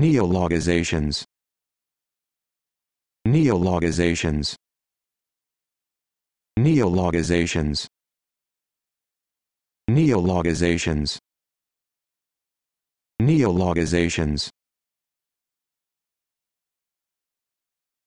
Neologizations Neologizations Neologizations Neologizations Neologizations